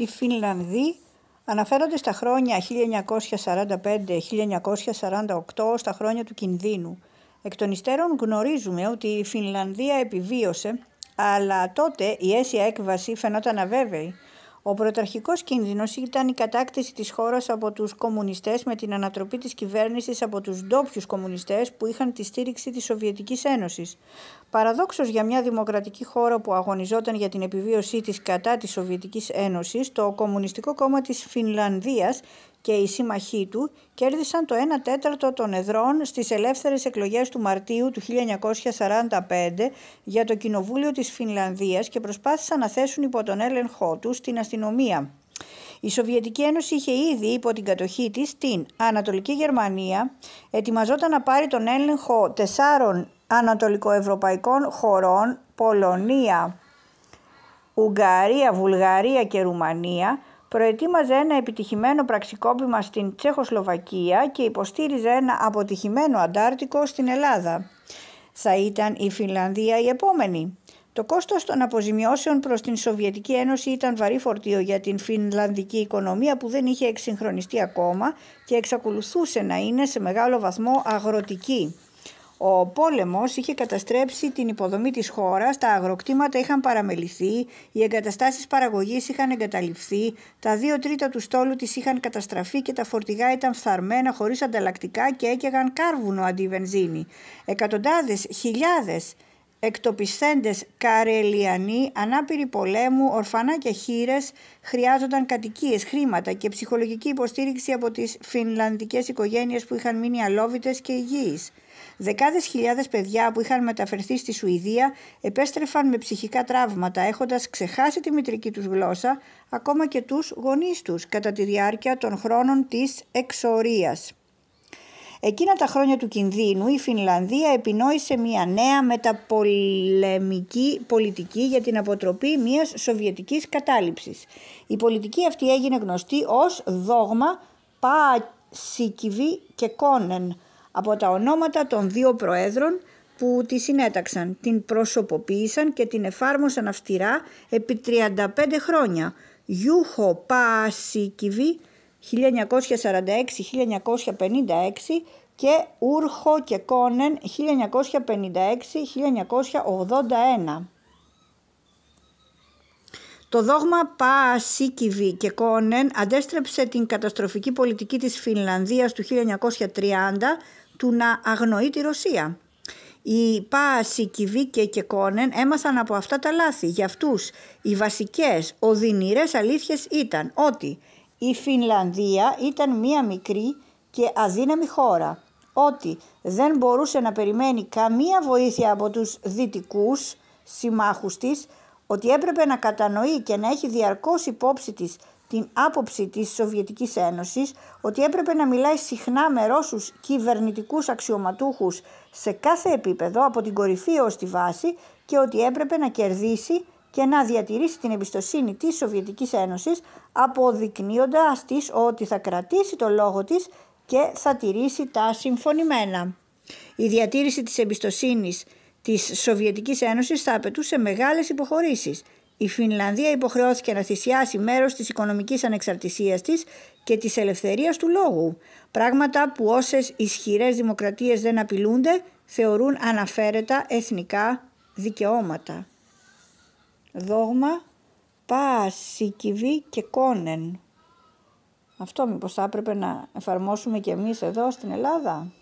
Οι Φινλανδοί αναφέρονται στα χρόνια 1945-1948 στα χρόνια του κινδύνου. Εκ των υστέρων γνωρίζουμε ότι η Φινλανδία επιβίωσε, αλλά τότε η αίσια έκβαση φαινόταν αβέβαιη ο πρωταρχικός κίνδυνος ήταν η κατάκτηση της χώρας από τους κομμουνιστές με την ανατροπή της κυβέρνησης από τους ντόπιους κομμουνιστές που είχαν τη στήριξη της Σοβιετικής Ένωσης. Παραδόξως για μια δημοκρατική χώρα που αγωνιζόταν για την επιβίωσή της κατά της Σοβιετικής Ένωσης, το Κομμουνιστικό Κόμμα της Φινλανδίας και οι σύμμαχοί του κέρδισαν το 1 τέταρτο των εδρών στις ελεύθερες εκλογές του Μαρτίου του 1945 για το Κοινοβούλιο της Φινλανδίας και προσπάθησαν να θέσουν υπό τον έλεγχό τους την αστυνομία. Η Σοβιετική Ένωση είχε ήδη υπό την κατοχή της την Ανατολική Γερμανία, ετοιμαζόταν να πάρει τον έλεγχο τεσσάρων ανατολικοευρωπαϊκών χωρών, Πολωνία, Ουγγαρία, Βουλγαρία και Ρουμανία, προετοίμαζε ένα επιτυχημένο πραξικόπημα στην Τσεχοσλοβακία και υποστήριζε ένα αποτυχημένο αντάρτικο στην Ελλάδα. Θα ήταν η Φινλανδία η επόμενη. Το κόστος των αποζημιώσεων προς την Σοβιετική Ένωση ήταν βαρύ φορτίο για την φινλανδική οικονομία που δεν είχε εξυγχρονιστεί ακόμα και εξακολουθούσε να είναι σε μεγάλο βαθμό αγροτική. Ο πόλεμος είχε καταστρέψει την υποδομή της χώρας, τα αγροκτήματα είχαν παραμεληθεί, οι εγκαταστάσεις παραγωγής είχαν εγκαταληφθεί, τα δύο τρίτα του στόλου της είχαν καταστραφεί και τα φορτηγά ήταν φθαρμένα χωρίς ανταλλακτικά και έκαιγαν κάρβουνο αντί βενζίνη. Εκατοντάδες, χιλιάδες Εκτοπισθέντες Καρελιανοί, ανάπηροι πολέμου, ορφανά και χείρες χρειάζονταν κατοικίες, χρήματα και ψυχολογική υποστήριξη από τις φινλανδικές οικογένειες που είχαν μείνει αλόβητες και υγιείς. Δεκάδες χιλιάδες παιδιά που είχαν μεταφερθεί στη Σουηδία επέστρεφαν με ψυχικά τραύματα έχοντας ξεχάσει τη μητρική τους γλώσσα ακόμα και τους γονείς τους κατά τη διάρκεια των χρόνων της εξορίας. Εκείνα τα χρόνια του κινδύνου η Φινλανδία επινόησε μια νέα μεταπολεμική πολιτική για την αποτροπή μιας σοβιετικής κατάληψης. Η πολιτική αυτή έγινε γνωστή ως δόγμα «Πασίκιβι και Κόνεν από τα ονόματα των δύο προέδρων που τη συνέταξαν, την προσωποποίησαν και την εφάρμοσαν αυστηρά επί 35 χρόνια. Γιούχο Πασικιβή 1946-1956 και Ούρχο και Κόνεν 1956-1981. Το δόγμα Πασίκιβι και Κόνεν αντέστρεψε την καταστροφική πολιτική της Φινλανδίας του 1930 του να αγνοεί τη Ρωσία. Οι Πασίκιβι και Κεκόνεν έμαθαν από αυτά τα λάθη. Για αυτούς οι βασικές οδυνηρές αλήθειες ήταν ότι η Φινλανδία ήταν μία μικρή και αδύναμη χώρα, ότι δεν μπορούσε να περιμένει καμία βοήθεια από τους δυτικούς συμμάχους της, ότι έπρεπε να κατανοεί και να έχει διαρκώς υπόψη της την άποψη της Σοβιετικής Ένωσης ότι έπρεπε να μιλάει συχνά με Ρώσους κυβερνητικούς αξιωματούχους σε κάθε επίπεδο από την κορυφή ως τη βάση και ότι έπρεπε να κερδίσει και να διατηρήσει την εμπιστοσύνη της Σοβιετικής Ένωσης αποδεικνύοντας της ότι θα κρατήσει το λόγο της και θα τηρήσει τα συμφωνημένα. Η διατήρηση της εμπιστοσύνης της Σοβιετικής Ένωσης θα απαιτούσε μεγάλες υποχωρήσεις. Η Φινλανδία υποχρεώθηκε να θυσιάσει μέρος της οικονομικής ανεξαρτησίας της και της ελευθερίας του λόγου, πράγματα που όσες ισχυρές δημοκρατίες δεν απειλούνται θεωρούν αναφέρετα εθνικά δικαιώματα δόγμα πάση κυβή και κόνεν. Αυτό μήπως θα έπρεπε να εφαρμόσουμε και εμείς εδώ στην Ελλάδα.